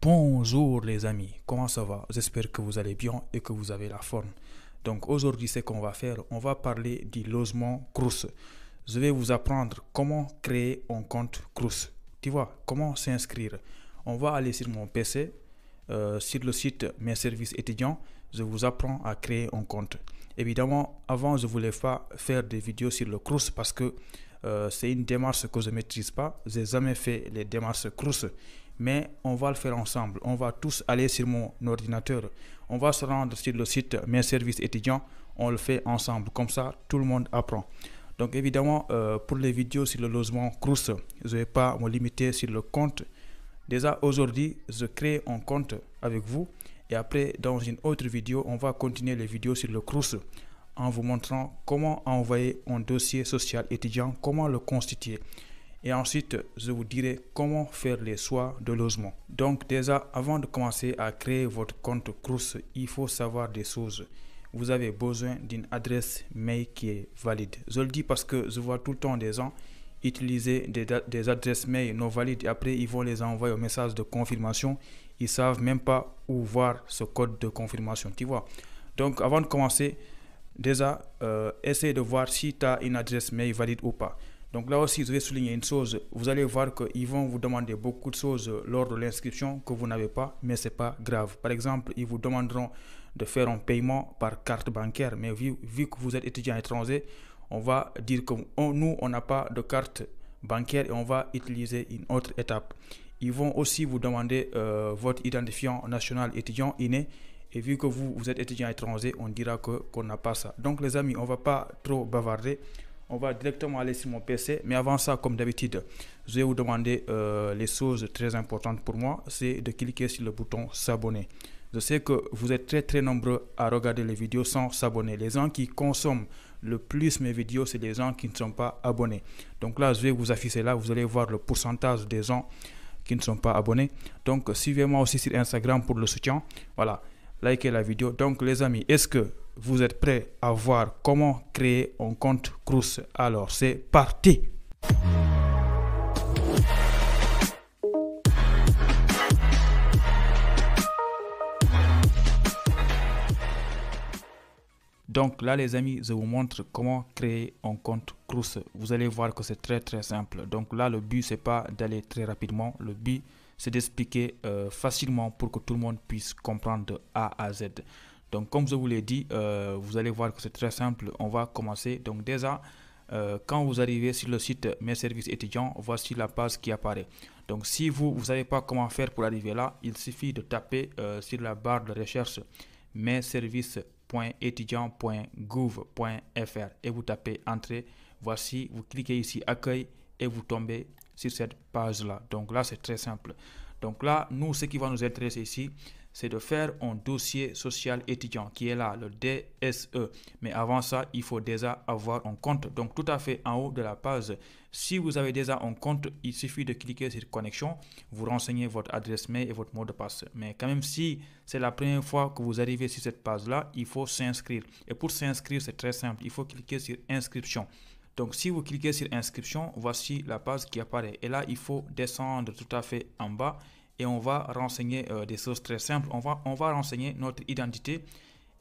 Bonjour les amis, comment ça va J'espère que vous allez bien et que vous avez la forme. Donc aujourd'hui, ce qu'on va faire, on va parler du logement Crous. Je vais vous apprendre comment créer un compte Crous. Tu vois, comment s'inscrire. On va aller sur mon PC, euh, sur le site Mes services étudiants. Je vous apprends à créer un compte. Évidemment, avant, je voulais pas faire des vidéos sur le Crous parce que euh, c'est une démarche que je maîtrise pas. n'ai jamais fait les démarches Crous mais on va le faire ensemble. On va tous aller sur mon ordinateur. On va se rendre sur le site Mes services étudiants. On le fait ensemble. Comme ça, tout le monde apprend. Donc évidemment, euh, pour les vidéos sur le logement Crous, je ne vais pas me limiter sur le compte. Déjà aujourd'hui, je crée un compte avec vous. Et après, dans une autre vidéo, on va continuer les vidéos sur le Crous en vous montrant comment envoyer un dossier social étudiant, comment le constituer et ensuite je vous dirai comment faire les choix de logement. Donc déjà avant de commencer à créer votre compte Crous, il faut savoir des choses. Vous avez besoin d'une adresse mail qui est valide. Je le dis parce que je vois tout le temps des gens utiliser des, adresses mail non valides après ils vont les envoyer au message de confirmation. Ils savent même pas où voir ce code de confirmation, tu vois. Donc avant de commencer, déjà euh, essaye de voir si tu as une adresse mail valide ou pas. Donc là aussi, je vais souligner une chose. Vous allez voir qu'ils vont vous demander beaucoup de choses lors de l'inscription que vous n'avez pas, mais ce n'est pas grave. Par exemple, ils vous demanderont de faire un paiement par carte bancaire, mais vu, que vous êtes étudiant étranger, on va dire que nous, on n'a pas de carte bancaire et on va utiliser une autre étape. Ils vont aussi vous demander euh, votre identifiant national étudiant inné et vu que vous, vous êtes étudiant étranger, on dira qu'on n'a pas ça. Donc les amis, on ne va pas trop bavarder on va directement aller sur mon PC. Mais avant ça, comme d'habitude, je vais vous demander euh, les choses très importantes pour moi. C'est de cliquer sur le bouton s'abonner. Je sais que vous êtes très très nombreux à regarder les vidéos sans s'abonner. Les gens qui consomment le plus mes vidéos, c'est les gens qui ne sont pas abonnés. Donc là, je vais vous afficher là, vous allez voir le pourcentage des gens qui ne sont pas abonnés. Donc suivez-moi aussi sur Instagram pour le soutien. Voilà, likez la vidéo. Donc les amis, est-ce que vous êtes prêts à voir comment créer un compte Crous Alors c'est parti Donc là les amis, je vous montre comment créer un compte Crous. Vous allez voir que c'est très très simple. Donc là le but c'est pas d'aller très rapidement, le but c'est d'expliquer euh, facilement pour que tout le monde puisse comprendre de A à Z. Donc comme je vous l'ai dit, euh, vous allez voir que c'est très simple. On va commencer. Donc déjà, euh, quand vous arrivez sur le site Mes services étudiants, voici la page qui apparaît. Donc si vous ne savez pas comment faire pour arriver là, il suffit de taper euh, sur la barre de recherche mes et vous tapez entrée. Voici, vous cliquez ici accueil et vous tombez sur cette page là. Donc là c'est très simple. Donc là, nous ce qui va nous intéresser ici, c'est de faire un dossier social étudiant qui est là, le DSE. Mais avant ça, il faut déjà avoir un compte. Donc tout à fait en haut de la page, si vous avez déjà un compte, il suffit de cliquer sur connexion, vous renseignez votre adresse mail et votre mot de passe. Mais quand même, si c'est la première fois que vous arrivez sur cette page-là, il faut s'inscrire. Et pour s'inscrire, c'est très simple, il faut cliquer sur inscription. Donc si vous cliquez sur inscription, voici la page qui apparaît. Et là, il faut descendre tout à fait en bas et on va renseigner euh, des choses très simples. On va, on va renseigner notre identité,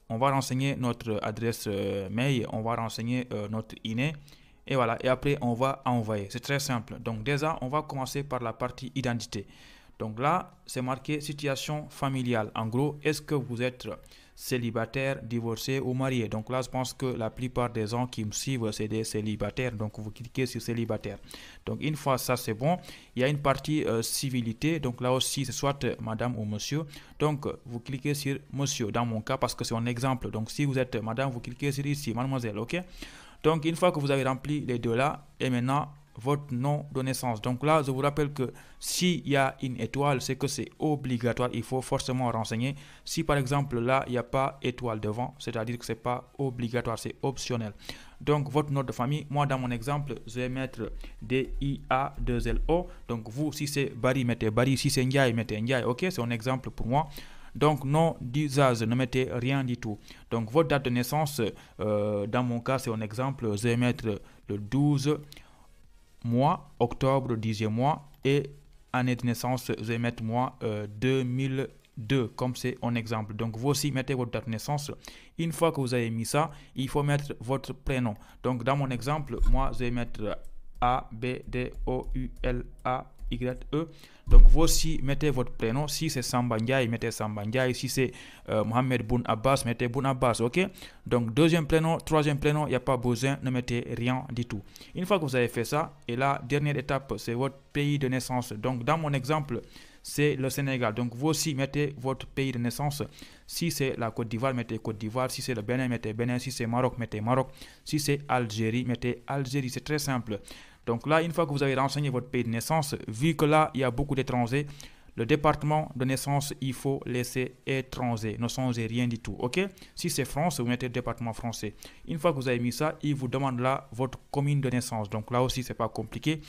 on va renseigner notre adresse euh, mail, on va renseigner euh, notre INE. Et voilà, et après on va envoyer. C'est très simple. Donc déjà, on va commencer par la partie identité. Donc là, c'est marqué situation familiale. En gros, est-ce que vous êtes célibataire divorcé ou marié. Donc là, je pense que la plupart des gens qui me suivent, c'est des célibataires. Donc vous cliquez sur célibataire. Donc une fois ça, c'est bon. Il y a une partie euh, civilité. Donc là aussi, c'est soit euh, madame ou monsieur. Donc euh, vous cliquez sur monsieur dans mon cas parce que c'est un exemple. Donc si vous êtes madame, vous cliquez sur ici, mademoiselle. OK Donc une fois que vous avez rempli les deux là, et maintenant, votre nom de naissance. Donc là, je vous rappelle que s'il y a une étoile, c'est que c'est obligatoire. Il faut forcément renseigner. Si par exemple là, il n'y a pas étoile devant, c'est-à-dire que c'est pas obligatoire, c'est optionnel. Donc votre nom de famille, moi dans mon exemple, je vais mettre D-I-A-2-L-O. Donc vous, si c'est Barry, mettez Barry. Si c'est Ndiaye, mettez Ndiaye. Ok, c'est un exemple pour moi. Donc, nom d'usage, ne mettez rien du tout. Donc, votre date de naissance, euh, dans mon cas, c'est un exemple, je vais mettre le 12 mois, octobre, dixième mois, et année de naissance, je vais mettre moi 2002, euh, comme c'est un exemple. Donc, vous aussi, mettez votre date de naissance. Une fois que vous avez mis ça, il faut mettre votre prénom. Donc, dans mon exemple, moi, je vais mettre A, B, D, O, U, L, A, y-E. Donc, vous aussi mettez votre prénom. Si c'est Samba mettez Samba Si c'est euh, Mohamed Boun Abbas, mettez Boun Abbas. OK Donc, deuxième prénom, troisième prénom, il n'y a pas besoin, ne mettez rien du tout. Une fois que vous avez fait ça, et la dernière étape, c'est votre pays de naissance. Donc, dans mon exemple, c'est le Sénégal. Donc, vous aussi, mettez votre pays de naissance. Si c'est la Côte d'Ivoire, mettez Côte d'Ivoire. Si c'est le Bénin, mettez Bénin. Si c'est Maroc, mettez Maroc. Si c'est Algérie, mettez Algérie. C'est très simple. Donc là, une fois que vous avez renseigné votre pays de naissance, vu que là, il y a beaucoup d'étrangers, le département de naissance, il faut laisser étranger. Ne changez rien du tout. OK Si c'est France, vous mettez département français. Une fois que vous avez mis ça, il vous demande là votre commune de naissance. Donc là aussi, ce n'est pas compliqué.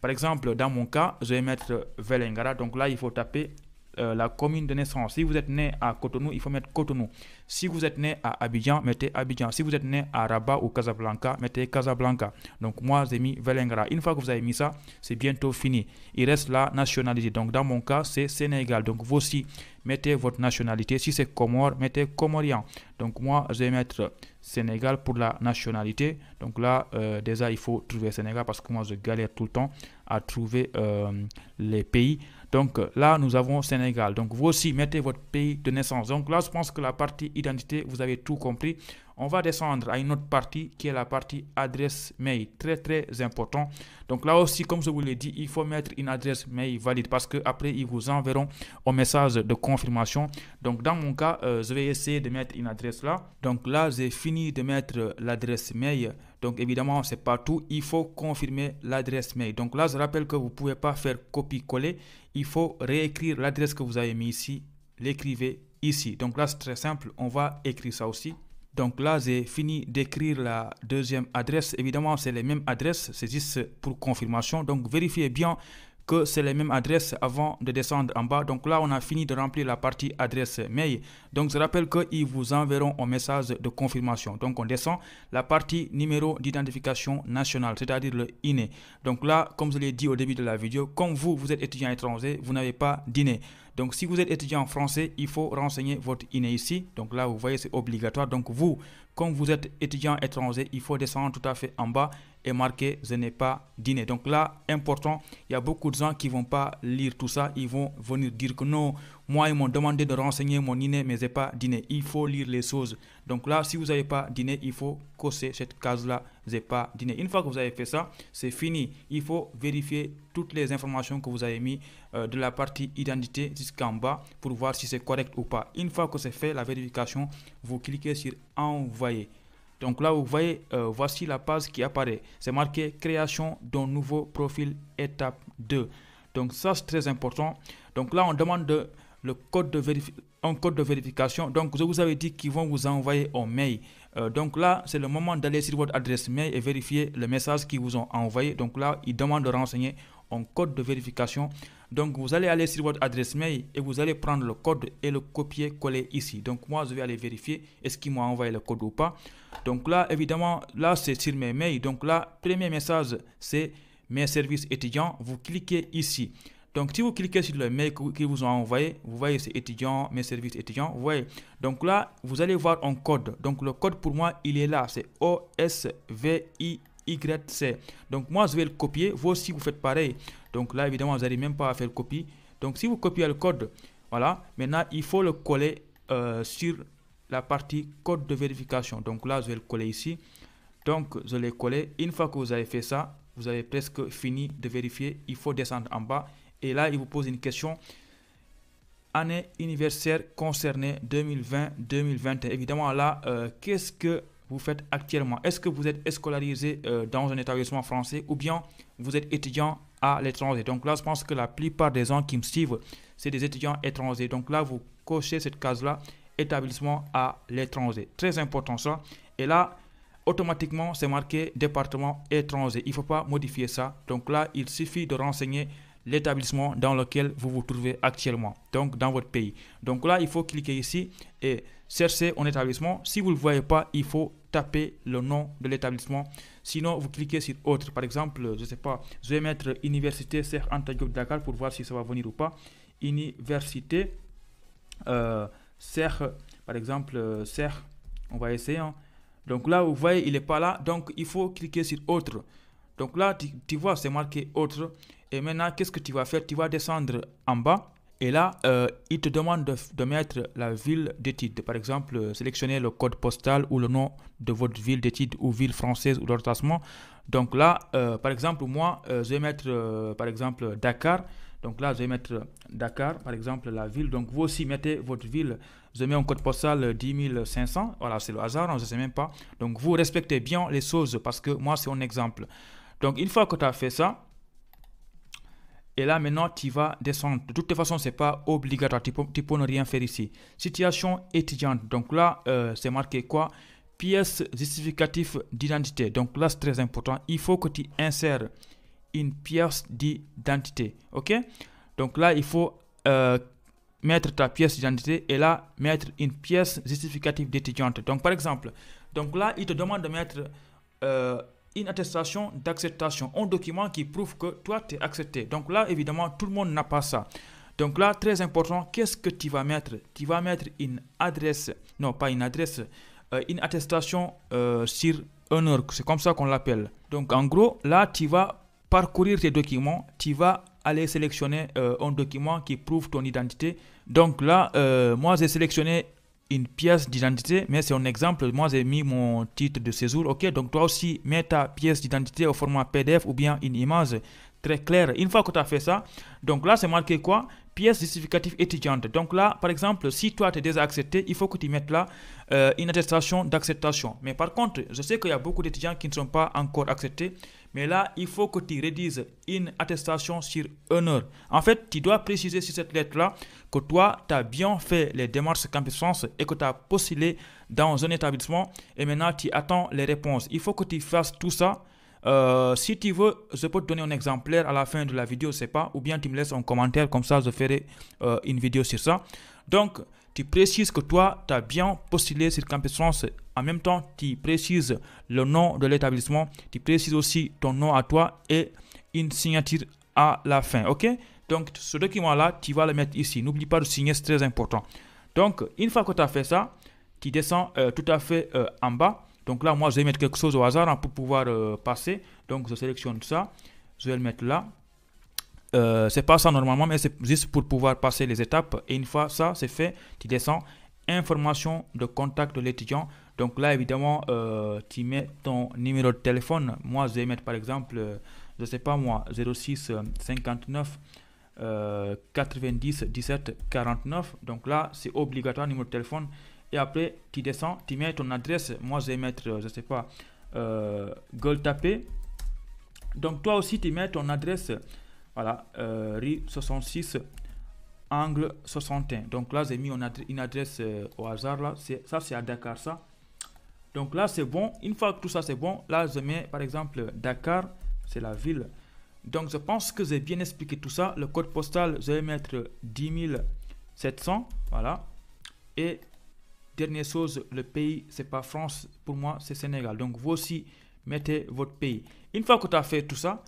Par exemple, dans mon cas, je vais mettre Velengara. Donc là, il faut taper euh, la commune de naissance. Si vous êtes né à Cotonou, il faut mettre Cotonou. Si vous êtes né à Abidjan, mettez Abidjan. Si vous êtes né à Rabat ou Casablanca, mettez Casablanca. Donc moi, j'ai mis Velengra. Une fois que vous avez mis ça, c'est bientôt fini. Il reste la nationalité. Donc dans mon cas, c'est Sénégal. Donc vous aussi, mettez votre nationalité. Si c'est Comore, mettez Comorien. Donc moi, je vais mettre Sénégal pour la nationalité. Donc là, euh, déjà, il faut trouver Sénégal parce que moi, je galère tout le temps à trouver euh, les pays. Donc là, nous avons Sénégal. Donc vous aussi, mettez votre pays de naissance. Donc là, je pense que la partie identité, vous avez tout compris. On va descendre à une autre partie qui est la partie adresse mail. Très très important. Donc là aussi, comme je vous l'ai dit, il faut mettre une adresse mail valide parce que après ils vous enverront un message de confirmation. Donc dans mon cas, euh, je vais essayer de mettre une adresse là. Donc là, j'ai fini de mettre l'adresse mail. Donc évidemment, c'est pas tout. Il faut confirmer l'adresse mail. Donc là, je rappelle que vous pouvez pas faire copier-coller. Il faut réécrire l'adresse que vous avez mis ici, l'écrivez ici. Donc là, c'est très simple. On va écrire ça aussi. Donc là, j'ai fini d'écrire la deuxième adresse. Évidemment, c'est les mêmes adresses. C'est juste pour confirmation. Donc vérifiez bien que c'est les mêmes adresses avant de descendre en bas. Donc là, on a fini de remplir la partie adresse mail. Donc je rappelle que ils vous enverront un message de confirmation. Donc on descend la partie numéro d'identification nationale, c'est-à-dire le INE. Donc là, comme je l'ai dit au début de la vidéo, comme vous, vous êtes étudiant étranger, vous n'avez pas d'INE. Donc si vous êtes étudiant français, il faut renseigner votre INE ici. Donc là, vous voyez, c'est obligatoire. Donc vous, comme vous êtes étudiant étranger, il faut descendre tout à fait en bas est marqué je n'ai pas dîné. Donc là, important, il y a beaucoup de gens qui vont pas lire tout ça. Ils vont venir dire que non, moi, ils m'ont demandé de renseigner mon dîner, mais je pas dîné. Il faut lire les choses. Donc là, si vous n'avez pas dîné, il faut cocher cette case-là, je n'ai pas dîné. Une fois que vous avez fait ça, c'est fini. Il faut vérifier toutes les informations que vous avez mis euh, de la partie identité jusqu'en bas pour voir si c'est correct ou pas. Une fois que c'est fait, la vérification, vous cliquez sur envoyer. Donc là, vous voyez, euh, voici la page qui apparaît. C'est marqué création d'un nouveau profil étape 2. Donc ça, c'est très important. Donc là, on demande le code de un code de vérification. Donc, je vous avais dit qu'ils vont vous envoyer un mail. Euh, donc là, c'est le moment d'aller sur votre adresse mail et vérifier le message qu'ils vous ont envoyé. Donc là, ils demandent de renseigner code de vérification. Donc vous allez aller sur votre adresse mail et vous allez prendre le code et le copier-coller ici. Donc moi je vais aller vérifier est-ce qu'il m'a envoyé le code ou pas. Donc là évidemment là c'est sur mes mails. Donc là premier message c'est mes services étudiants. Vous cliquez ici. Donc si vous cliquez sur le mail qu'ils vous ont envoyé, vous voyez c'est étudiant, mes services étudiants, vous voyez. Donc là, vous allez voir un code. Donc le code pour moi, il est là, c'est OSVI c'est Donc moi, je vais le copier. Vous aussi, vous faites pareil. Donc là, évidemment, vous n'allez même pas à faire copie. Donc si vous copiez le code, voilà, maintenant, il faut le coller euh, sur la partie code de vérification. Donc là, je vais le coller ici. Donc, je les coller Une fois que vous avez fait ça, vous avez presque fini de vérifier. Il faut descendre en bas. Et là, il vous pose une question. Année anniversaire concernée 2020-2021. Évidemment, là, euh, qu'est-ce que vous faites actuellement. Est-ce que vous êtes scolarisé euh, dans un établissement français ou bien vous êtes étudiant à l'étranger Donc là, je pense que la plupart des gens qui me suivent, c'est des étudiants étrangers. Donc là, vous cochez cette case-là, établissement à l'étranger. Très important ça. Et là, automatiquement, c'est marqué département étranger. Il ne faut pas modifier ça. Donc là, il suffit de renseigner l'établissement dans lequel vous vous trouvez actuellement, donc dans votre pays. Donc là, il faut cliquer ici et cherchez un établissement. Si vous ne le voyez pas, il faut taper le nom de l'établissement. Sinon, vous cliquez sur autre. Par exemple, je sais pas, je vais mettre Université Serre Anta Dakar pour voir si ça va venir ou pas. Université euh, par exemple, Serre, euh, on va essayer. Hein. Donc là, vous voyez, il n'est pas là. Donc, il faut cliquer sur autre. Donc là, tu, tu vois, c'est marqué autre. Et maintenant, qu'est-ce que tu vas faire Tu vas descendre en bas et là, euh, il te demande de, mettre la ville d'étude. Par exemple, euh, sélectionner le code postal ou le nom de votre ville d'étude ou ville française ou de Donc là, euh, par exemple, moi, je vais mettre, par exemple, Dakar. Donc là, je vais mettre Dakar, par exemple, la ville. Donc vous aussi, mettez votre ville. Je mets un code postal 10 500. Voilà, c'est le hasard, on hein, ne sais même pas. Donc vous respectez bien les choses parce que moi, c'est un exemple. Donc une fois que tu as fait ça, et là, maintenant, tu vas descendre. De toute façon, ce pas obligatoire. Tu peux, ne rien faire ici. Situation étudiante. Donc là, euh, c'est marqué quoi Pièce justificative d'identité. Donc là, c'est très important. Il faut que tu insères une pièce d'identité. OK Donc là, il faut euh, mettre ta pièce d'identité et là, mettre une pièce justificative d'étudiante. Donc par exemple, donc là, il te demande de mettre... Euh, une attestation d'acceptation, un document qui prouve que toi, tu es accepté. Donc là, évidemment, tout le monde n'a pas ça. Donc là, très important, qu'est-ce que tu vas mettre Tu vas mettre une adresse, non pas une adresse, euh, une attestation euh, sur un honneur, c'est comme ça qu'on l'appelle. Donc en gros, là, tu vas parcourir tes documents, tu vas aller sélectionner euh, un document qui prouve ton identité. Donc là, moi, j'ai sélectionné une pièce d'identité, mais c'est un exemple. Moi, j'ai mis mon titre de séjour. Ok, donc toi aussi, mets ta pièce d'identité au format PDF ou bien une image très claire. Une fois que tu as fait ça, donc là, c'est marqué quoi pièce justificative étudiante. Donc là, par exemple, si toi tu es déjà accepté, il faut que tu mettes là euh, une attestation d'acceptation. Mais par contre, je sais qu'il y a beaucoup d'étudiants qui ne sont pas encore acceptés. Mais là, il faut que tu rédises une attestation sur honneur. En fait, tu dois préciser sur cette lettre-là que toi, tu as bien fait les démarches Campus France et que tu as postulé dans un établissement et maintenant tu attends les réponses. Il faut que tu fasses tout ça euh, si tu veux, je peux te donner un exemplaire à la fin de la vidéo, je sais pas. Ou bien tu me laisses un commentaire, comme ça je ferai euh, une vidéo sur ça. Donc, tu précises que toi, tu as bien postulé sur France En même temps, tu précises le nom de l'établissement. Tu précises aussi ton nom à toi et une signature à la fin. OK Donc, ce document-là, tu vas le mettre ici. N'oublie pas de signer, c'est très important. Donc, une fois que tu as fait ça, tu descends euh, tout à fait en bas donc là, moi, je vais mettre quelque chose au hasard hein, pour pouvoir euh, passer. Donc, je sélectionne ça. Je vais le mettre là. Ce euh, c'est pas ça normalement, mais c'est juste pour pouvoir passer les étapes. Et une fois ça, c'est fait, tu descends. Information de contact de l'étudiant. Donc là, évidemment, euh, tu mets ton numéro de téléphone. Moi, je vais mettre par exemple, je sais pas moi, 06 59 90 17 49. Donc là, c'est obligatoire, numéro de téléphone et après tu descends, tu mets ton adresse. Moi je vais mettre, euh, je sais pas, euh, gold tapé Donc toi aussi tu mets ton adresse, voilà, euh, rue 66 angle 61. Donc là j'ai mis une adresse, euh, au hasard là, ça c'est à Dakar ça. Donc là c'est bon, une fois que tout ça c'est bon, là je mets par exemple Dakar, c'est la ville. Donc je pense que j'ai bien expliqué tout ça. Le code postal, je vais mettre 10 700, voilà. Et Dernière chose, le pays, ce n'est pas France, pour moi, c'est Sénégal. Donc vous aussi, mettez votre pays. Une fois que tu as fait tout ça,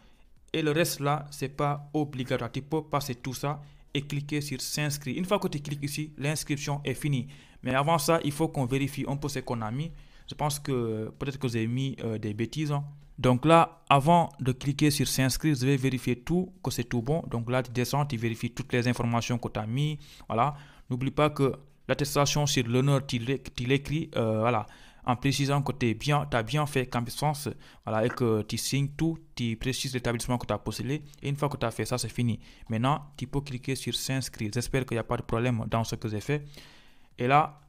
et le reste là, n'est pas obligatoire. Tu peux passer tout ça et cliquer sur s'inscrire. Une fois que tu cliques ici, l'inscription est finie. Mais avant ça, il faut qu'on vérifie un peu ce qu'on a mis. Je pense que peut-être que j'ai mis euh, des bêtises. Hein. Donc là, avant de cliquer sur s'inscrire, je vais vérifier tout, que c'est tout bon. Donc là, tu descends, tu vérifies toutes les informations que tu as mis. Voilà. N'oublie pas que l'attestation sur l'honneur tu l'écris, euh, voilà, en précisant que tu bien, as bien fait France voilà, et que tu signes tout, tu précises l'établissement que tu as possédé. et une fois que tu as fait ça, c'est fini. Maintenant, tu peux cliquer sur s'inscrire. J'espère qu'il n'y a pas de problème dans ce que j'ai fait. Et là,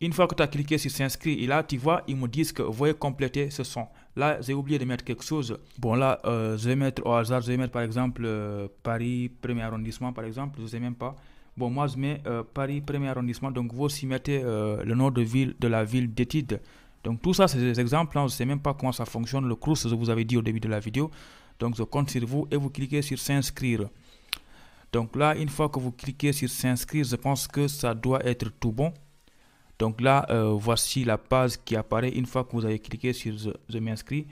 une fois que tu as cliqué sur s'inscrire, et là, tu vois, ils me disent que vous voyez compléter ce son. Là, j'ai oublié de mettre quelque chose. Bon, là, euh, je vais mettre au hasard, je vais mettre par exemple euh, Paris, premier arrondissement, par exemple, je ne sais même pas. Bon, moi, je mets euh, Paris, premier arrondissement. Donc, vous aussi mettez euh, le nom de, ville, de la ville d'Étide. Donc, tout ça, c'est des exemples. Hein. Je ne sais même pas comment ça fonctionne. Le CRUS, je vous avais dit au début de la vidéo. Donc, je compte sur vous et vous cliquez sur s'inscrire. Donc là, une fois que vous cliquez sur s'inscrire, je pense que ça doit être tout bon. Donc là, euh, voici la page qui apparaît une fois que vous avez cliqué sur je m'inscris.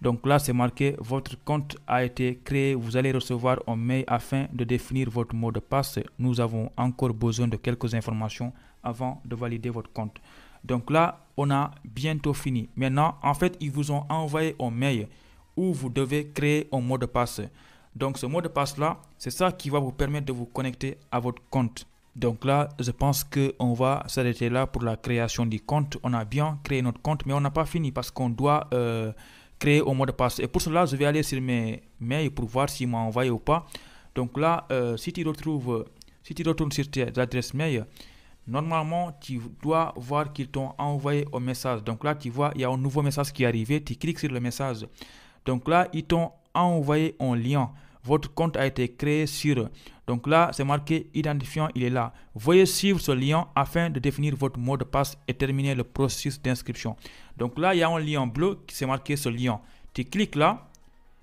Donc là, c'est marqué votre compte a été créé. Vous allez recevoir un mail afin de définir votre mot de passe. Nous avons encore besoin de quelques informations avant de valider votre compte. Donc là, on a bientôt fini. Maintenant, en fait, ils vous ont envoyé un mail où vous devez créer un mot de passe. Donc ce mot de passe là, c'est ça qui va vous permettre de vous connecter à votre compte. Donc là, je pense que on va s'arrêter là pour la création du compte. On a bien créé notre compte, mais on n'a pas fini parce qu'on doit euh, créer au mot de passe. Et pour cela, je vais aller sur mes mails pour voir s'il m'a envoyé ou pas. Donc là, euh, si tu retrouves, si tu retournes sur tes adresses mail, normalement, tu dois voir qu'ils t'ont envoyé un message. Donc là, tu vois, il y a un nouveau message qui est arrivé. Tu cliques sur le message. Donc là, ils t'ont envoyé un lien votre compte a été créé sur. Donc là, c'est marqué identifiant, il est là. Voyez suivre ce lien afin de définir votre mot de passe et terminer le processus d'inscription. Donc là, il y a un lien bleu qui s'est marqué ce lien. Tu cliques là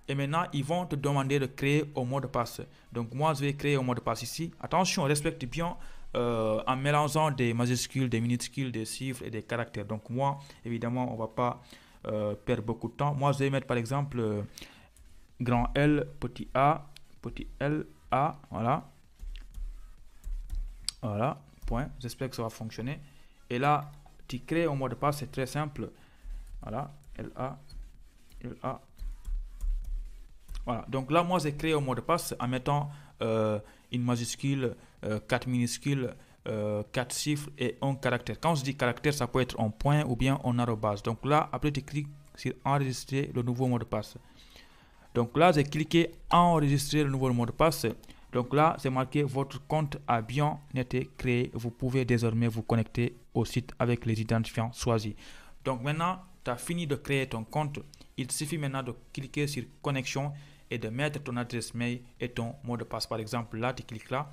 et maintenant, ils vont te demander de créer un mot de passe. Donc moi, je vais créer un mot de passe ici. Attention, respecte bien euh, en mélangeant des majuscules, des minuscules, des chiffres et des caractères. Donc moi, évidemment, on va pas euh, perdre beaucoup de temps. Moi, je vais mettre par exemple... Euh, grand L, petit a, petit L, A, voilà. Voilà, point. J'espère que ça va fonctionner. Et là, tu crées un mot de passe, c'est très simple. Voilà, L, A, L, A. Voilà, donc là, moi, j'ai créé un mot de passe en mettant euh, une majuscule, euh, quatre minuscules, euh, quatre chiffres et un caractère. Quand je dis caractère, ça peut être en point ou bien en arrobase. Donc là, après, tu cliques sur enregistrer le nouveau mot de passe. Donc là, j'ai cliqué enregistrer le nouveau mot de passe. Donc là, c'est marqué votre compte a bien été créé. Vous pouvez désormais vous connecter au site avec les identifiants choisis. Donc maintenant, tu as fini de créer ton compte. Il suffit maintenant de cliquer sur connexion et de mettre ton adresse mail et ton mot de passe. Par exemple, là, tu cliques là,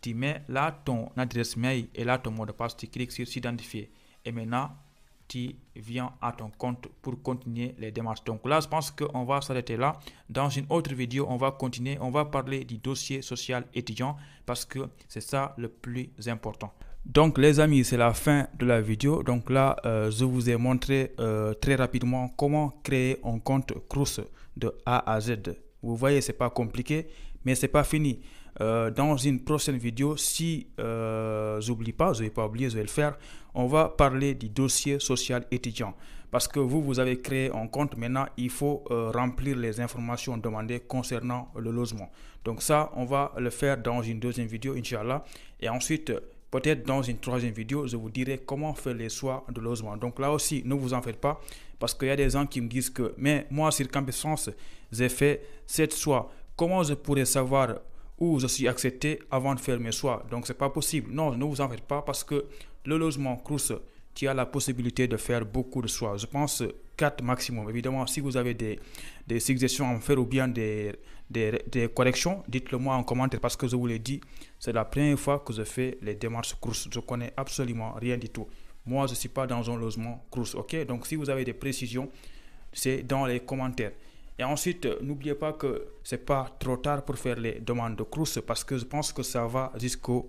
tu mets là ton adresse mail et là ton mot de passe. Tu cliques sur s'identifier. Et maintenant, qui vient à ton compte pour continuer les démarches. Donc là, je pense qu'on va s'arrêter là. Dans une autre vidéo, on va continuer, on va parler du dossier social étudiant parce que c'est ça le plus important. Donc les amis, c'est la fin de la vidéo. Donc là, euh, je vous ai montré euh, très rapidement comment créer un compte Crous de A à Z. Vous voyez, c'est pas compliqué, mais c'est pas fini. Euh, dans une prochaine vidéo, si j'oublie pas, je vais pas oublier, je vais le faire on va parler du dossier social étudiant. Parce que vous, vous avez créé un compte, maintenant, il faut euh, remplir les informations demandées concernant le logement. Donc ça, on va le faire dans une deuxième vidéo, Inch'Allah. Et ensuite, peut-être dans une troisième vidéo, je vous dirai comment faire les soins de logement. Donc là aussi, ne vous en faites pas, parce qu'il y a des gens qui me disent que, mais moi, France, j'ai fait cette choix. Comment je pourrais savoir où je suis accepté avant de faire mes choix. Donc, c'est pas possible. Non, ne vous en faites pas parce que le logement Crous, tu as la possibilité de faire beaucoup de choix. Je pense 4 maximum. Évidemment, si vous avez des, suggestions à faire ou bien des, corrections, dites-le moi en commentaire parce que je vous l'ai dit, c'est la première fois que je fais les démarches Crous. Je connais absolument rien du tout. Moi, je suis pas dans un logement Crous. Ok, donc si vous avez des précisions, c'est dans les commentaires. Et ensuite, euh, n'oubliez pas que ce n'est pas trop tard pour faire les demandes de crousse parce que je pense que ça va jusqu'au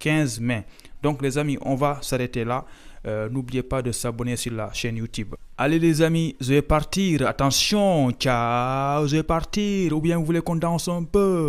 15 mai. Donc les amis, on va s'arrêter là. Euh, n'oubliez pas de s'abonner sur la chaîne YouTube. Allez les amis, je vais partir. Attention, ciao, je vais partir. Ou bien vous voulez qu'on danse un peu.